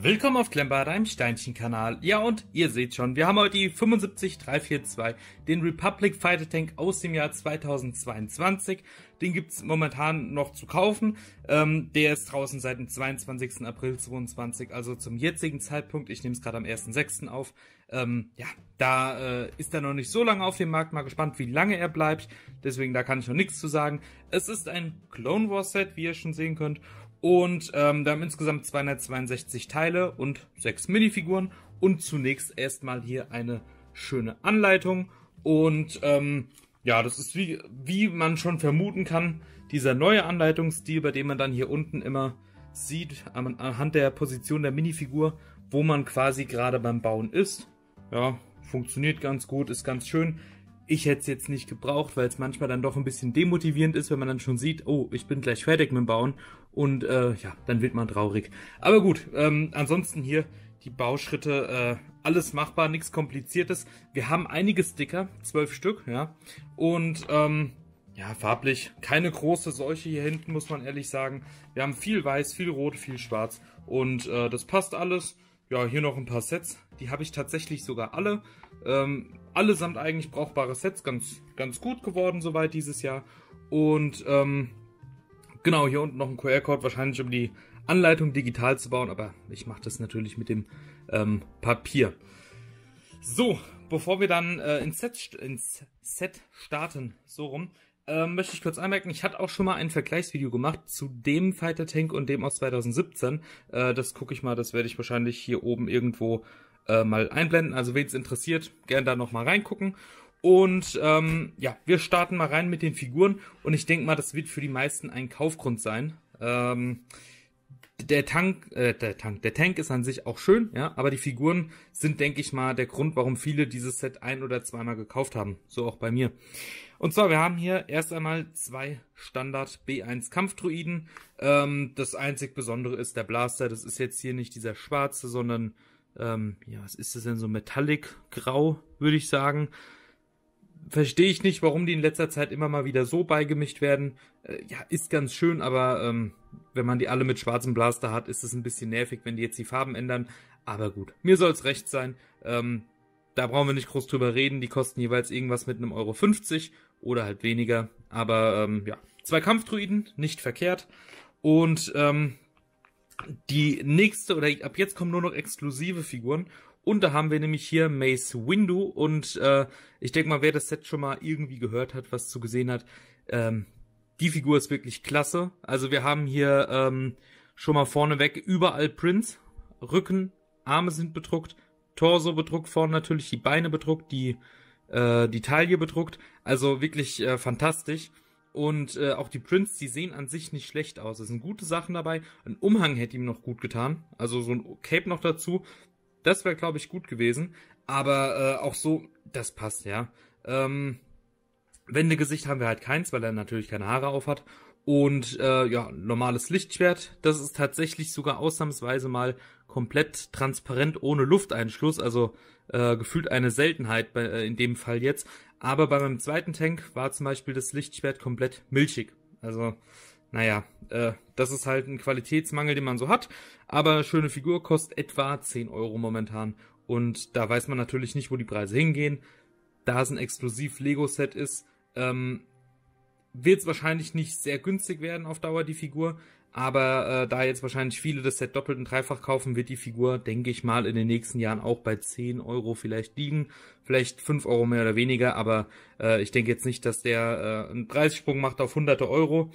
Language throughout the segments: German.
Willkommen auf Klemmbad, einem Steinchen-Kanal. Ja, und ihr seht schon, wir haben heute die 75342, den Republic Fighter Tank aus dem Jahr 2022. Den gibt's momentan noch zu kaufen. Ähm, der ist draußen seit dem 22. April 22, also zum jetzigen Zeitpunkt. Ich nehme es gerade am 1.6. auf. Ähm, ja, da äh, ist er noch nicht so lange auf dem Markt. Mal gespannt, wie lange er bleibt. Deswegen, da kann ich noch nichts zu sagen. Es ist ein Clone Wars Set, wie ihr schon sehen könnt. Und ähm, wir haben insgesamt 262 Teile und 6 Minifiguren. Und zunächst erstmal hier eine schöne Anleitung. Und ähm, ja, das ist wie, wie man schon vermuten kann, dieser neue Anleitungsstil, bei dem man dann hier unten immer sieht, anhand der Position der Minifigur, wo man quasi gerade beim Bauen ist. Ja, funktioniert ganz gut, ist ganz schön. Ich hätte es jetzt nicht gebraucht, weil es manchmal dann doch ein bisschen demotivierend ist, wenn man dann schon sieht, oh, ich bin gleich fertig mit dem Bauen und äh, ja, dann wird man traurig. Aber gut, ähm, ansonsten hier die Bauschritte, äh, alles machbar, nichts kompliziertes. Wir haben einige Sticker, zwölf Stück, ja. Und ähm, ja, farblich keine große Seuche hier hinten, muss man ehrlich sagen. Wir haben viel weiß, viel rot, viel schwarz und äh, das passt alles. Ja, hier noch ein paar Sets, die habe ich tatsächlich sogar alle. Ähm, allesamt eigentlich brauchbare Sets, ganz, ganz gut geworden soweit dieses Jahr. Und ähm, Genau, hier unten noch ein QR-Code, wahrscheinlich um die Anleitung digital zu bauen, aber ich mache das natürlich mit dem ähm, Papier. So, bevor wir dann äh, ins, Set, ins Set starten, so rum, ähm, möchte ich kurz anmerken, ich hatte auch schon mal ein Vergleichsvideo gemacht zu dem Fighter Tank und dem aus 2017. Äh, das gucke ich mal, das werde ich wahrscheinlich hier oben irgendwo äh, mal einblenden. Also wen es interessiert, gerne da nochmal reingucken. Und ähm, ja, wir starten mal rein mit den Figuren und ich denke mal, das wird für die meisten ein Kaufgrund sein. Ähm, der Tank, äh, der Tank, der Tank ist an sich auch schön, ja, aber die Figuren sind, denke ich mal, der Grund, warum viele dieses Set ein oder zweimal gekauft haben. So auch bei mir. Und zwar, wir haben hier erst einmal zwei Standard B1 Kampfdruiden. Ähm, das einzig Besondere ist der Blaster. Das ist jetzt hier nicht dieser schwarze, sondern, ähm, ja, was ist das denn so? Metallic Grau, würde ich sagen verstehe ich nicht, warum die in letzter Zeit immer mal wieder so beigemischt werden. Äh, ja, ist ganz schön, aber ähm, wenn man die alle mit schwarzem Blaster hat, ist es ein bisschen nervig, wenn die jetzt die Farben ändern. Aber gut, mir soll es recht sein. Ähm, da brauchen wir nicht groß drüber reden. Die kosten jeweils irgendwas mit einem Euro 50 oder halt weniger. Aber ähm, ja, zwei Kampfdruiden, nicht verkehrt. Und ähm, die nächste, oder ab jetzt kommen nur noch exklusive Figuren. Und da haben wir nämlich hier Mace Windu und äh, ich denke mal, wer das Set schon mal irgendwie gehört hat, was zu gesehen hat, ähm, die Figur ist wirklich klasse. Also wir haben hier ähm, schon mal vorneweg überall Prints, Rücken, Arme sind bedruckt, Torso bedruckt, vorne natürlich die Beine bedruckt, die, äh, die Taille bedruckt. Also wirklich äh, fantastisch. Und äh, auch die Prints, die sehen an sich nicht schlecht aus. Es sind gute Sachen dabei. Ein Umhang hätte ihm noch gut getan. Also so ein Cape noch dazu. Das wäre, glaube ich, gut gewesen. Aber äh, auch so, das passt, ja. Ähm, Wendegesicht haben wir halt keins, weil er natürlich keine Haare auf hat. Und äh, ja, normales Lichtschwert. Das ist tatsächlich sogar ausnahmsweise mal komplett transparent ohne Lufteinschluss. Also äh, gefühlt eine Seltenheit bei, äh, in dem Fall jetzt. Aber bei meinem zweiten Tank war zum Beispiel das Lichtschwert komplett milchig. Also naja, äh, das ist halt ein Qualitätsmangel, den man so hat. Aber schöne Figur kostet etwa 10 Euro momentan. Und da weiß man natürlich nicht, wo die Preise hingehen. Da es ein exklusiv Lego-Set ist, ähm, wird es wahrscheinlich nicht sehr günstig werden auf Dauer, die Figur. Aber äh, da jetzt wahrscheinlich viele das Set doppelt und dreifach kaufen, wird die Figur, denke ich mal, in den nächsten Jahren auch bei 10 Euro vielleicht liegen. Vielleicht 5 Euro mehr oder weniger, aber äh, ich denke jetzt nicht, dass der äh, einen Preissprung macht auf hunderte Euro.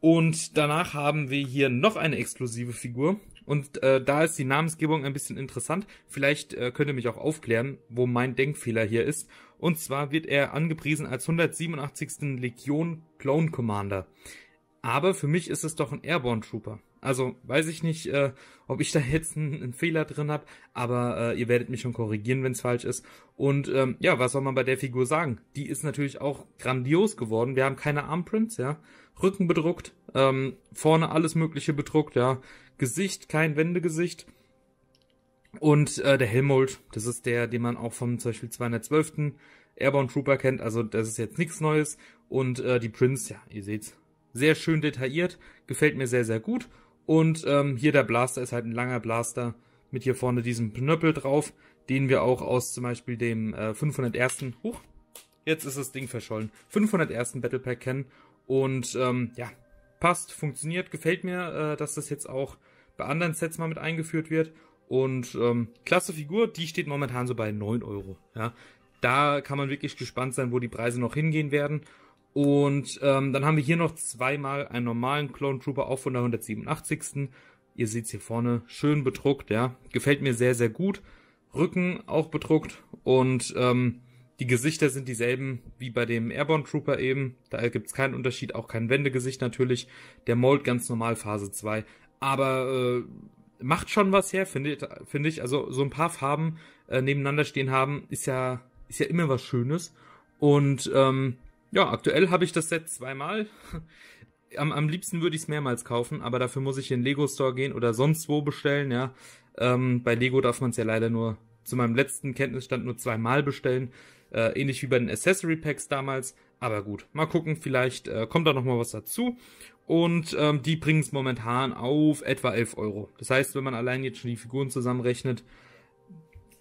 Und danach haben wir hier noch eine exklusive Figur. Und äh, da ist die Namensgebung ein bisschen interessant. Vielleicht äh, könnt ihr mich auch aufklären, wo mein Denkfehler hier ist. Und zwar wird er angepriesen als 187. Legion Clone Commander. Aber für mich ist es doch ein Airborne Trooper. Also weiß ich nicht, äh, ob ich da jetzt einen, einen Fehler drin habe, aber äh, ihr werdet mich schon korrigieren, wenn es falsch ist. Und ähm, ja, was soll man bei der Figur sagen? Die ist natürlich auch grandios geworden. Wir haben keine Armprints, ja. Rücken bedruckt, ähm, vorne alles Mögliche bedruckt, ja. Gesicht, kein Wendegesicht. Und äh, der Helmold, das ist der, den man auch vom zum Beispiel 212. Airborne Trooper kennt, also das ist jetzt nichts Neues. Und äh, die Prince, ja, ihr seht's, sehr schön detailliert, gefällt mir sehr, sehr gut. Und ähm, hier der Blaster ist halt ein langer Blaster mit hier vorne diesem Knöppel drauf, den wir auch aus zum Beispiel dem äh, 501. Huch, jetzt ist das Ding verschollen. 501. Battle Pack kennen und ähm, ja, passt, funktioniert, gefällt mir, äh, dass das jetzt auch bei anderen Sets mal mit eingeführt wird. Und ähm, klasse Figur, die steht momentan so bei 9 Euro. Ja. Da kann man wirklich gespannt sein, wo die Preise noch hingehen werden. Und ähm, dann haben wir hier noch zweimal einen normalen Clone Trooper, auch von der 187. Ihr seht es hier vorne, schön bedruckt, ja. Gefällt mir sehr, sehr gut. Rücken auch bedruckt. Und ähm, die Gesichter sind dieselben wie bei dem Airborne Trooper eben. Da gibt's keinen Unterschied, auch kein Wendegesicht natürlich. Der Mold ganz normal Phase 2. Aber äh, macht schon was her, finde find ich. Also so ein paar Farben äh, nebeneinander stehen haben, ist ja, ist ja immer was Schönes. Und ähm, ja, aktuell habe ich das Set zweimal. Am, am liebsten würde ich es mehrmals kaufen, aber dafür muss ich in den Lego Store gehen oder sonst wo bestellen, ja. Ähm, bei Lego darf man es ja leider nur zu meinem letzten Kenntnisstand nur zweimal bestellen. Äh, ähnlich wie bei den Accessory Packs damals. Aber gut, mal gucken, vielleicht äh, kommt da nochmal was dazu. Und ähm, die bringen es momentan auf etwa 11 Euro. Das heißt, wenn man allein jetzt schon die Figuren zusammenrechnet,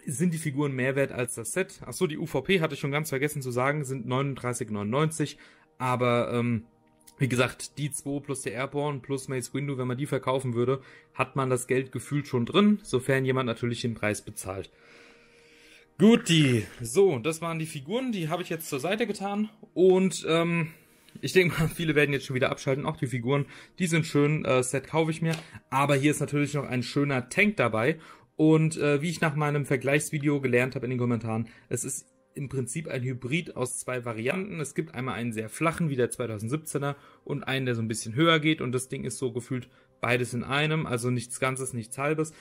sind die Figuren mehr wert als das Set. Achso, die UVP hatte ich schon ganz vergessen zu sagen, sind 39,99. Aber ähm, wie gesagt, die 2 plus der Airborne plus Maze Window, wenn man die verkaufen würde, hat man das Geld gefühlt schon drin, sofern jemand natürlich den Preis bezahlt. Guti, so, das waren die Figuren, die habe ich jetzt zur Seite getan und ähm, ich denke mal, viele werden jetzt schon wieder abschalten, auch die Figuren, die sind schön, äh, Set kaufe ich mir, aber hier ist natürlich noch ein schöner Tank dabei und äh, wie ich nach meinem Vergleichsvideo gelernt habe in den Kommentaren, es ist im Prinzip ein Hybrid aus zwei Varianten. Es gibt einmal einen sehr flachen, wie der 2017er, und einen, der so ein bisschen höher geht. Und das Ding ist so gefühlt beides in einem, also nichts Ganzes, nichts Halbes.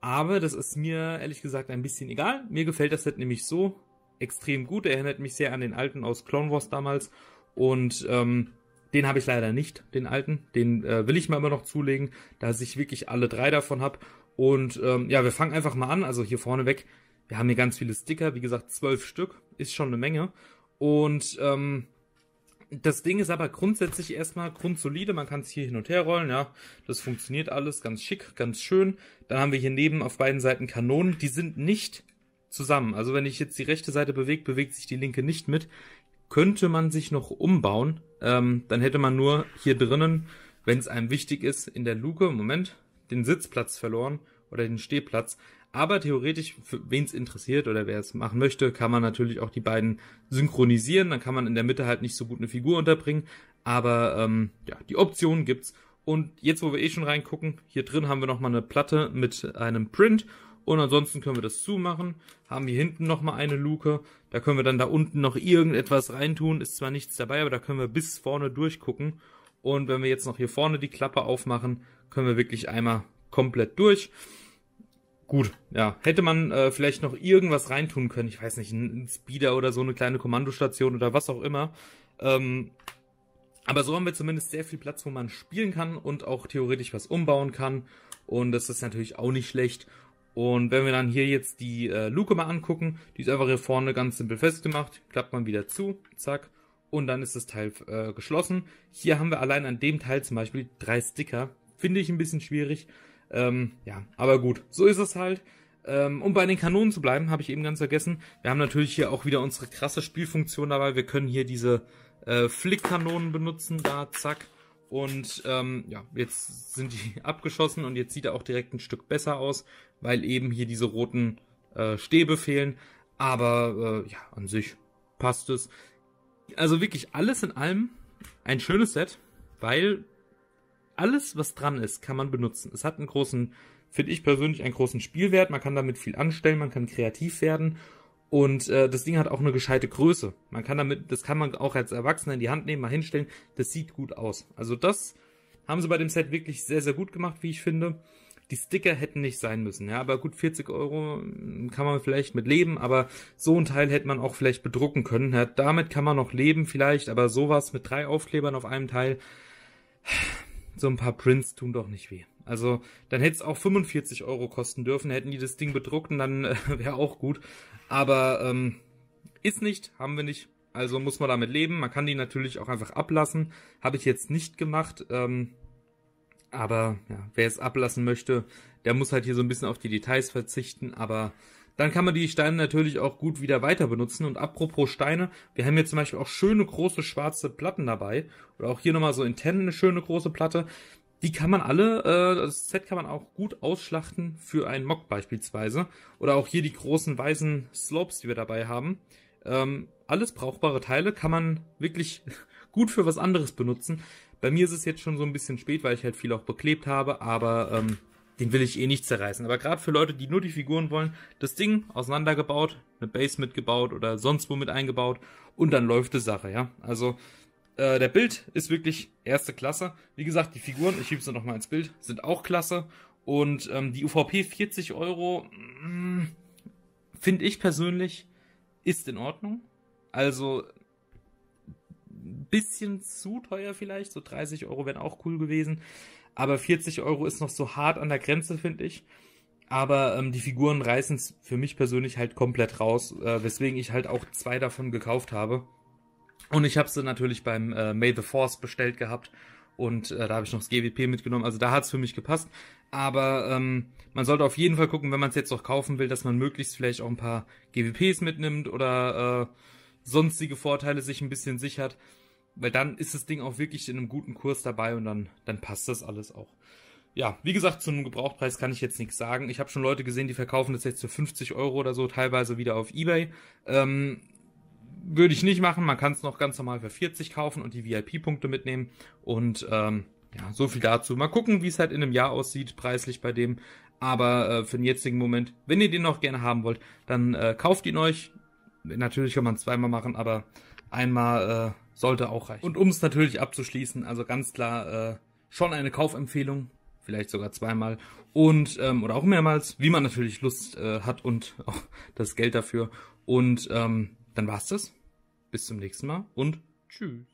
Aber das ist mir ehrlich gesagt ein bisschen egal. Mir gefällt das Set nämlich so extrem gut. Er erinnert mich sehr an den alten aus Clone Wars damals. Und ähm, den habe ich leider nicht, den alten. Den äh, will ich mir immer noch zulegen, da ich wirklich alle drei davon habe. Und ähm, ja, wir fangen einfach mal an. Also hier vorne weg wir haben hier ganz viele Sticker, wie gesagt, zwölf Stück, ist schon eine Menge. Und ähm, das Ding ist aber grundsätzlich erstmal grundsolide. Man kann es hier hin und her rollen, ja. Das funktioniert alles ganz schick, ganz schön. Dann haben wir hier neben auf beiden Seiten Kanonen. Die sind nicht zusammen. Also wenn ich jetzt die rechte Seite bewege, bewegt sich die linke nicht mit. Könnte man sich noch umbauen. Ähm, dann hätte man nur hier drinnen, wenn es einem wichtig ist, in der Luke, Moment, den Sitzplatz verloren oder den Stehplatz. Aber theoretisch, wen es interessiert oder wer es machen möchte, kann man natürlich auch die beiden synchronisieren. Dann kann man in der Mitte halt nicht so gut eine Figur unterbringen. Aber ähm, ja, die Option gibt's. Und jetzt, wo wir eh schon reingucken, hier drin haben wir nochmal eine Platte mit einem Print. Und ansonsten können wir das zumachen. Haben hier hinten nochmal eine Luke. Da können wir dann da unten noch irgendetwas reintun. Ist zwar nichts dabei, aber da können wir bis vorne durchgucken. Und wenn wir jetzt noch hier vorne die Klappe aufmachen, können wir wirklich einmal komplett durch. Gut, ja. Hätte man äh, vielleicht noch irgendwas reintun können, ich weiß nicht, ein Speeder oder so eine kleine Kommandostation oder was auch immer. Ähm, aber so haben wir zumindest sehr viel Platz, wo man spielen kann und auch theoretisch was umbauen kann. Und das ist natürlich auch nicht schlecht. Und wenn wir dann hier jetzt die äh, Luke mal angucken, die ist einfach hier vorne ganz simpel festgemacht, klappt man wieder zu, zack, und dann ist das Teil äh, geschlossen. Hier haben wir allein an dem Teil zum Beispiel drei Sticker, Finde ich ein bisschen schwierig. Ähm, ja, aber gut, so ist es halt. Ähm, um bei den Kanonen zu bleiben, habe ich eben ganz vergessen. Wir haben natürlich hier auch wieder unsere krasse Spielfunktion dabei. Wir können hier diese äh, Flickkanonen benutzen, da zack. Und ähm, ja, jetzt sind die abgeschossen und jetzt sieht er auch direkt ein Stück besser aus, weil eben hier diese roten äh, Stäbe fehlen. Aber äh, ja, an sich passt es. Also wirklich alles in allem ein schönes Set, weil alles, was dran ist, kann man benutzen. Es hat einen großen, finde ich persönlich, einen großen Spielwert. Man kann damit viel anstellen, man kann kreativ werden. Und äh, das Ding hat auch eine gescheite Größe. Man kann damit, das kann man auch als Erwachsener in die Hand nehmen, mal hinstellen. Das sieht gut aus. Also das haben sie bei dem Set wirklich sehr, sehr gut gemacht, wie ich finde. Die Sticker hätten nicht sein müssen, ja, aber gut, 40 Euro hm, kann man vielleicht mit leben, aber so ein Teil hätte man auch vielleicht bedrucken können. Ja, damit kann man noch leben vielleicht, aber sowas mit drei Aufklebern auf einem Teil, so ein paar Prints tun doch nicht weh. Also dann hätte es auch 45 Euro kosten dürfen, hätten die das Ding bedruckt und dann äh, wäre auch gut. Aber ähm, ist nicht, haben wir nicht. Also muss man damit leben. Man kann die natürlich auch einfach ablassen. Habe ich jetzt nicht gemacht. Ähm, aber ja, wer es ablassen möchte, der muss halt hier so ein bisschen auf die Details verzichten. Aber dann kann man die Steine natürlich auch gut wieder weiter benutzen. Und apropos Steine, wir haben hier zum Beispiel auch schöne große schwarze Platten dabei. Oder auch hier nochmal so in Ten eine schöne große Platte. Die kann man alle, äh, das Set kann man auch gut ausschlachten für einen Mock beispielsweise. Oder auch hier die großen weißen Slopes, die wir dabei haben. Ähm, alles brauchbare Teile kann man wirklich gut für was anderes benutzen. Bei mir ist es jetzt schon so ein bisschen spät, weil ich halt viel auch beklebt habe, aber ähm, den will ich eh nicht zerreißen. Aber gerade für Leute, die nur die Figuren wollen, das Ding auseinandergebaut, eine Base mitgebaut oder sonst wo mit eingebaut und dann läuft die Sache, ja. Also äh, der Bild ist wirklich erste Klasse. Wie gesagt, die Figuren, ich schiebe sie nochmal ins Bild, sind auch klasse. Und ähm, die UVP 40 Euro, mm, finde ich persönlich, ist in Ordnung. Also ein bisschen zu teuer vielleicht, so 30 Euro wären auch cool gewesen. Aber 40 Euro ist noch so hart an der Grenze, finde ich. Aber ähm, die Figuren reißen es für mich persönlich halt komplett raus, äh, weswegen ich halt auch zwei davon gekauft habe. Und ich habe sie natürlich beim äh, May the Force bestellt gehabt. Und äh, da habe ich noch das GWP mitgenommen. Also da hat es für mich gepasst. Aber ähm, man sollte auf jeden Fall gucken, wenn man es jetzt noch kaufen will, dass man möglichst vielleicht auch ein paar GWPs mitnimmt oder äh, sonstige Vorteile sich ein bisschen sichert. Weil dann ist das Ding auch wirklich in einem guten Kurs dabei und dann, dann passt das alles auch. Ja, wie gesagt, zum einem Gebrauchtpreis kann ich jetzt nichts sagen. Ich habe schon Leute gesehen, die verkaufen das jetzt für 50 Euro oder so, teilweise wieder auf Ebay. Ähm, würde ich nicht machen. Man kann es noch ganz normal für 40 kaufen und die VIP-Punkte mitnehmen. Und ähm, ja, so viel dazu. Mal gucken, wie es halt in einem Jahr aussieht, preislich bei dem. Aber äh, für den jetzigen Moment, wenn ihr den noch gerne haben wollt, dann äh, kauft ihn euch. Natürlich kann man es zweimal machen, aber einmal Äh, sollte auch reichen. Und um es natürlich abzuschließen, also ganz klar, äh, schon eine Kaufempfehlung, vielleicht sogar zweimal und ähm, oder auch mehrmals, wie man natürlich Lust äh, hat und auch das Geld dafür. Und ähm, dann war's das. Bis zum nächsten Mal und tschüss.